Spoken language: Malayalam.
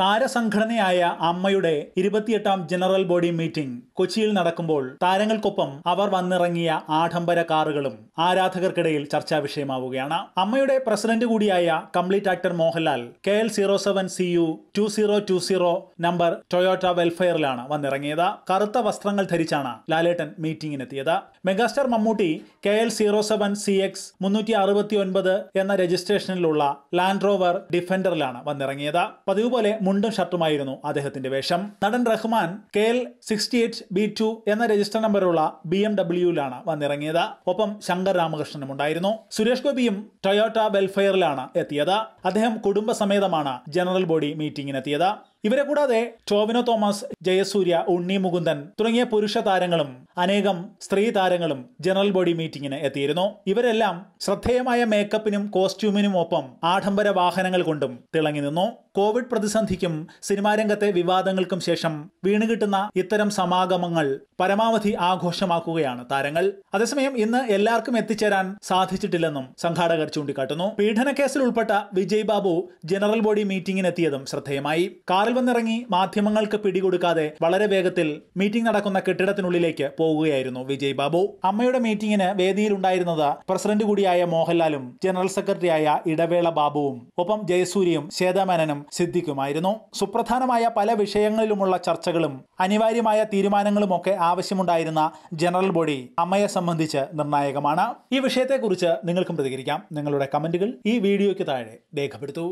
താരസംഘടനയായ അമ്മയുടെ ഇരുപത്തിയെട്ടാം ജനറൽ ബോഡി മീറ്റിംഗ് കൊച്ചിയിൽ നടക്കുമ്പോൾ താരങ്ങൾക്കൊപ്പം അവർ വന്നിറങ്ങിയ ആഡംബര കാറുകളും ആരാധകർക്കിടയിൽ ചർച്ചാ വിഷയമാവുകയാണ് അമ്മയുടെ പ്രസിഡന്റ് കൂടിയായ complete actor Mohanlal K L zero seven C U two zero two zero number Toyota വെൽഫെയറിലാണ് വന്നിറങ്ങിയത് കറുത്ത വസ്ത്രങ്ങൾ ധരിച്ചാണ് ലാലേട്ടൻ മീറ്റിംഗിനെത്തിയത് megastar Mammootty K L zero seven C X മുന്നൂറ്റി അറുപത്തി ഒൻപത് എന്ന രജിസ്ട്രേഷനിലുള്ള ലാൻഡ് റോവർ ഡിഫൻഡറിലാണ് വന്നിറങ്ങിയത് പതിവ് പോലെ മുണ്ടും ഷർട്ടുമായിരുന്നു അദ്ദേഹത്തിന്റെ വേഷം നടൻ Rahman K L sixty eight B two എന്ന രജിസ്റ്റർ നമ്പറുള്ള ബി എം ഡബ്ല്യുയിലാണ് വന്നിറങ്ങിയത് ഒപ്പം ശങ്കർ രാമകൃഷ്ണനും ഉണ്ടായിരുന്നു സുരേഷ് ഗോപിയും ടൊയോട്ട വെൽഫെയറിലാണ് എത്തിയത് അദ്ദേഹം കുടുംബസമേതമാണ് ജനറൽ ബോഡി മീറ്റിംഗിനെത്തിയത് ഇവരെ കൂടാതെ ടോവിനോ തോമസ് ജയസൂര്യ ഉണ്ണി മുകുന്ദൻ തുടങ്ങിയ പുരുഷ താരങ്ങളും അനേകം സ്ത്രീ താരങ്ങളും ജനറൽ ബോഡി മീറ്റിംഗിന് എത്തിയിരുന്നു ഇവരെല്ലാം ശ്രദ്ധേയമായ മേക്കപ്പിനും കോസ്റ്റ്യൂമിനും ഒപ്പം ആഡംബര വാഹനങ്ങൾ കൊണ്ടും തിളങ്ങി നിന്നു കോവിഡ് പ്രതിസന്ധിക്കും സിനിമാരംഗത്തെ വിവാദങ്ങൾക്കും ശേഷം വീണുകിട്ടുന്ന ഇത്തരം സമാഗമങ്ങൾ പരമാവധി ആഘോഷമാക്കുകയാണ് താരങ്ങൾ അതേസമയം ഇന്ന് എല്ലാവർക്കും എത്തിച്ചേരാൻ സാധിച്ചിട്ടില്ലെന്നും സംഘാടകർ ചൂണ്ടിക്കാട്ടുന്നു പീഡനക്കേസിൽ ഉൾപ്പെട്ട വിജയ് ബാബു ജനറൽ ബോഡി മീറ്റിംഗിനെത്തിയതും ശ്രദ്ധേയമായി കാറിൽ കാൽ വന്നിറങ്ങി മാധ്യമങ്ങൾക്ക് പിടികൊടുക്കാതെ വളരെ വേഗത്തിൽ മീറ്റിംഗ് നടക്കുന്ന കെട്ടിടത്തിനുള്ളിലേക്ക് പോവുകയായിരുന്നു വിജയ് ബാബു അമ്മയുടെ മീറ്റിംഗിന് വേദിയിലുണ്ടായിരുന്നത് പ്രസിഡന്റ് കൂടിയായ മോഹൻലാലും ജനറൽ സെക്രട്ടറിയായ ഇടവേള ബാബുവും ഒപ്പം ജയസൂര്യയും ശ്വേതമേനനും സിദ്ധിക്കുമായിരുന്നു സുപ്രധാനമായ പല വിഷയങ്ങളിലുമുള്ള ചർച്ചകളും അനിവാര്യമായ തീരുമാനങ്ങളുമൊക്കെ ആവശ്യമുണ്ടായിരുന്ന ജനറൽ ബോഡി അമ്മയെ സംബന്ധിച്ച് നിർണായകമാണ് ഈ വിഷയത്തെക്കുറിച്ച് നിങ്ങൾക്കും പ്രതികരിക്കാം നിങ്ങളുടെ കമന്റുകൾ ഈ വീഡിയോയ്ക്ക് താഴെ രേഖപ്പെടുത്തൂ